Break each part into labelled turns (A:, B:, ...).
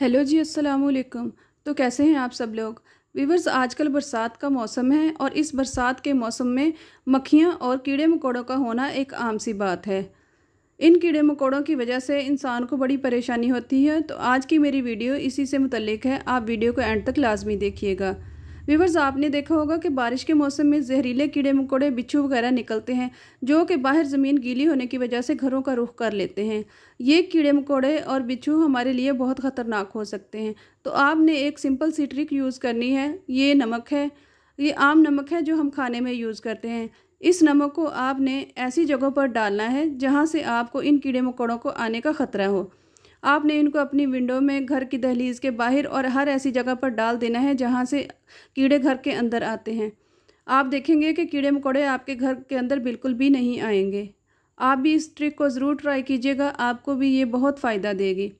A: hello जी अस्सलाम वालेकुम तो कैसे हैं आप सब लोग वीवर्स आजकल बरसात का मौसम है और इस बरसात के मौसम में मक्खियाँ और कीड़े मकोड़ों का होना एक आम सी बात है इन कीड़े मकोड़ों की वजह से इंसान को बड़ी परेशानी होती है तो आज की मेरी वीडियो इसी से मुतलिक है आप वीडियो को एंड तक लाजमी देखिएगा व्यूवर्स आपने देखा होगा कि बारिश के मौसम में जहरीले कीड़े मकोड़े बिच्छू वगैरह निकलते हैं जो कि बाहर ज़मीन गीली होने की वजह से घरों का रुख कर लेते हैं ये कीड़े मकोड़े और बिच्छू हमारे लिए बहुत ख़तरनाक हो सकते हैं तो आपने एक सिंपल सी ट्रिक यूज़ करनी है ये नमक है ये आम नमक है जो हम खाने में यूज़ करते हैं इस नमक को आपने ऐसी जगहों पर डालना है जहाँ से आपको इन कीड़े मकोड़ों को आने का ख़तरा हो आपने इनको अपनी विंडो में घर की दहलीज़ के बाहर और हर ऐसी जगह पर डाल देना है जहाँ से कीड़े घर के अंदर आते हैं आप देखेंगे कि कीड़े मकोड़े आपके घर के अंदर बिल्कुल भी नहीं आएंगे आप भी इस ट्रिक को ज़रूर ट्राई कीजिएगा आपको भी ये बहुत फ़ायदा देगी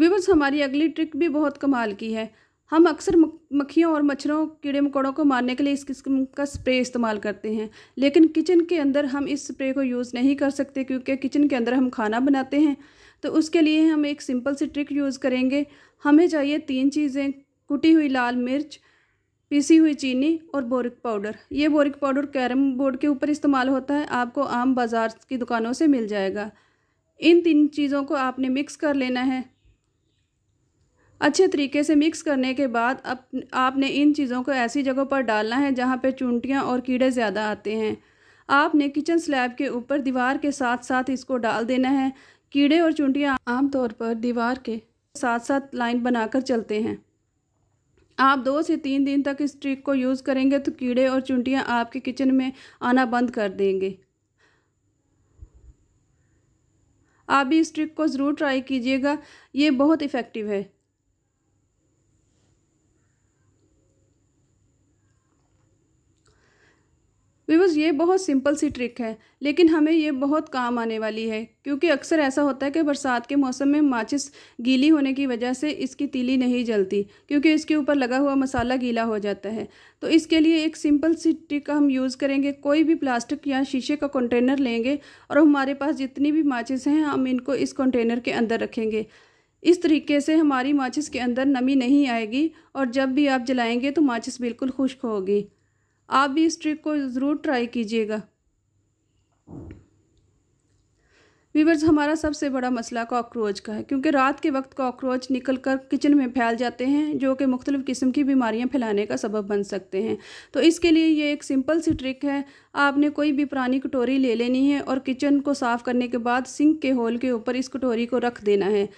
A: वीवर्स हमारी अगली ट्रिक भी बहुत कमाल की है हम अक्सर मक्खियों और मच्छरों कीड़े मकोड़ों को मारने के लिए इस किस्म का स्प्रे इस्तेमाल करते हैं लेकिन किचन के अंदर हम इस स्प्रे को यूज़ नहीं कर सकते क्योंकि किचन के अंदर हम खाना बनाते हैं तो उसके लिए हम एक सिंपल सी ट्रिक यूज़ करेंगे हमें चाहिए तीन चीज़ें कुटी हुई लाल मिर्च पीसी हुई चीनी और बोरिक पाउडर ये बोरिक पाउडर कैरम बोर्ड के ऊपर इस्तेमाल होता है आपको आम बाज़ार की दुकानों से मिल जाएगा इन तीन चीज़ों को आपने मिक्स कर लेना है अच्छे तरीके से मिक्स करने के बाद अप आपने इन चीज़ों को ऐसी जगहों पर डालना है जहाँ पर चूंटियाँ और कीड़े ज़्यादा आते हैं आपने किचन स्लैब के ऊपर दीवार के साथ साथ इसको डाल देना है कीड़े और चूंटियाँ आमतौर पर दीवार के साथ साथ लाइन बनाकर चलते हैं आप दो से तीन दिन तक इस ट्रिक को यूज़ करेंगे तो कीड़े और चूंटियाँ आपके किचन में आना बंद कर देंगे आप भी इस ट्रिक को ज़रूर ट्राई कीजिएगा ये बहुत इफ़ेक्टिव है व्यूवर्स ये बहुत सिंपल सी ट्रिक है लेकिन हमें ये बहुत काम आने वाली है क्योंकि अक्सर ऐसा होता है कि बरसात के मौसम में माचिस गीली होने की वजह से इसकी तीली नहीं जलती क्योंकि इसके ऊपर लगा हुआ मसाला गीला हो जाता है तो इसके लिए एक सिंपल सी ट्रिक का हम यूज़ करेंगे कोई भी प्लास्टिक या शीशे का कंटेनर लेंगे और हमारे पास जितनी भी माचिस हैं हम इनको इस कंटेनर के अंदर रखेंगे इस तरीके से हमारी माचिस के अंदर नमी नहीं आएगी और जब भी आप जलाएंगे तो माचिस बिल्कुल खुश्क होगी आप भी इस ट्रिक को ज़रूर ट्राई कीजिएगा वीवर्स हमारा सबसे बड़ा मसला कॉकरोच का है क्योंकि रात के वक्त कॉकरोच निकल कर किचन में फैल जाते हैं जो कि मुख्तलिफ़ किस्म की बीमारियां फैलाने का सबब बन सकते हैं तो इसके लिए ये एक सिंपल सी ट्रिक है आपने कोई भी पुरानी कटोरी ले लेनी है और किचन को साफ़ करने के बाद सिंक के होल के ऊपर इस कटोरी को रख देना है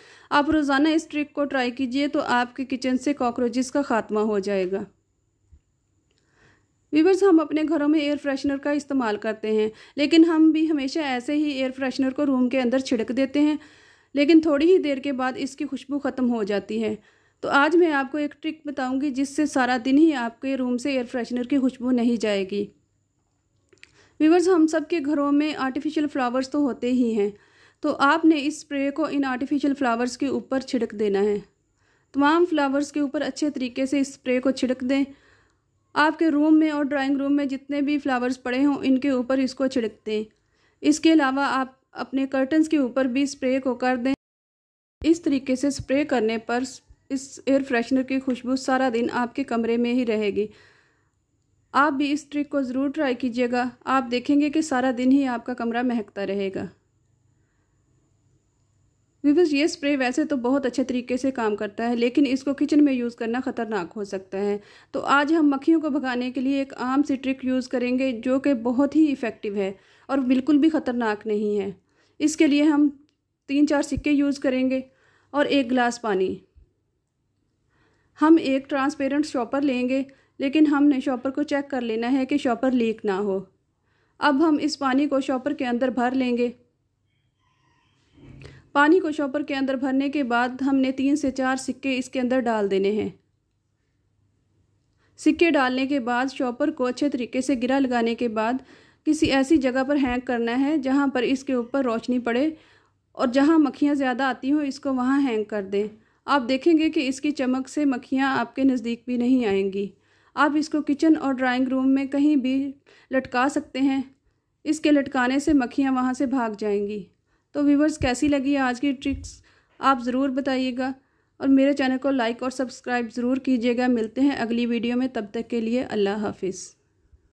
A: आप रोज़ाना इस ट्रिक को ट्राई कीजिए तो आपके किचन से कॉकरोचेस का खात्मा हो जाएगा व्यूवर्स हम अपने घरों में एयर फ्रेशनर का इस्तेमाल करते हैं लेकिन हम भी हमेशा ऐसे ही एयर फ्रेशनर को रूम के अंदर छिड़क देते हैं लेकिन थोड़ी ही देर के बाद इसकी खुशबू ख़त्म हो जाती है तो आज मैं आपको एक ट्रिक बताऊंगी जिससे सारा दिन ही आपके रूम से एयर फ्रेशनर की खुशबू नहीं जाएगी व्यूवर्स हम सब के घरों में आर्टिफिशियल फ्लावर्स तो होते ही हैं तो आपने इस स्प्रे को इन आर्टिफिशियल फ्लावर्स के ऊपर छिड़क देना है तमाम फ्लावर्स के ऊपर अच्छे तरीके से इस स्प्रे को छिड़क दें आपके रूम में और ड्राइंग रूम में जितने भी फ्लावर्स पड़े हों इनके ऊपर इसको छिड़क दें इसके अलावा आप अपने कर्टन्स के ऊपर भी स्प्रे को कर दें इस तरीके से स्प्रे करने पर इस एयर फ्रेशनर की खुशबू सारा दिन आपके कमरे में ही रहेगी आप भी इस ट्रिक को ज़रूर ट्राई कीजिएगा आप देखेंगे कि सारा दिन ही आपका कमरा महकता रहेगा वीवर्स ये स्प्रे वैसे तो बहुत अच्छे तरीके से काम करता है लेकिन इसको किचन में यूज़ करना ख़तरनाक हो सकता है तो आज हम मक्खियों को भगाने के लिए एक आम सी ट्रिक यूज़ करेंगे जो कि बहुत ही इफ़ेक्टिव है और बिल्कुल भी ख़तरनाक नहीं है इसके लिए हम तीन चार सिक्के यूज़ करेंगे और एक गिलास पानी हम एक ट्रांसपेरेंट शॉपर लेंगे लेकिन हमने शॉपर को चेक कर लेना है कि शॉपर लीक ना हो अब हम इस पानी को शॉपर के अंदर भर लेंगे पानी को शॉपर के अंदर भरने के बाद हमने तीन से चार सिक्के इसके अंदर डाल देने हैं सिक्के डालने के बाद शॉपर को अच्छे तरीके से गिरा लगाने के बाद किसी ऐसी जगह पर हैंग करना है जहाँ पर इसके ऊपर रोशनी पड़े और जहाँ मक्खियां ज़्यादा आती हों इसको वहाँ हैंग कर दें आप देखेंगे कि इसकी चमक से मक्खियाँ आपके नज़दीक भी नहीं आएंगी आप इसको किचन और ड्राइंग रूम में कहीं भी लटका सकते हैं इसके लटकाने से मक्खियाँ वहाँ से भाग जाएंगी तो व्यूवर्स कैसी लगी आज की ट्रिक्स आप ज़रूर बताइएगा और मेरे चैनल को लाइक और सब्सक्राइब ज़रूर कीजिएगा मिलते हैं अगली वीडियो में तब तक के लिए अल्लाह हाफिज़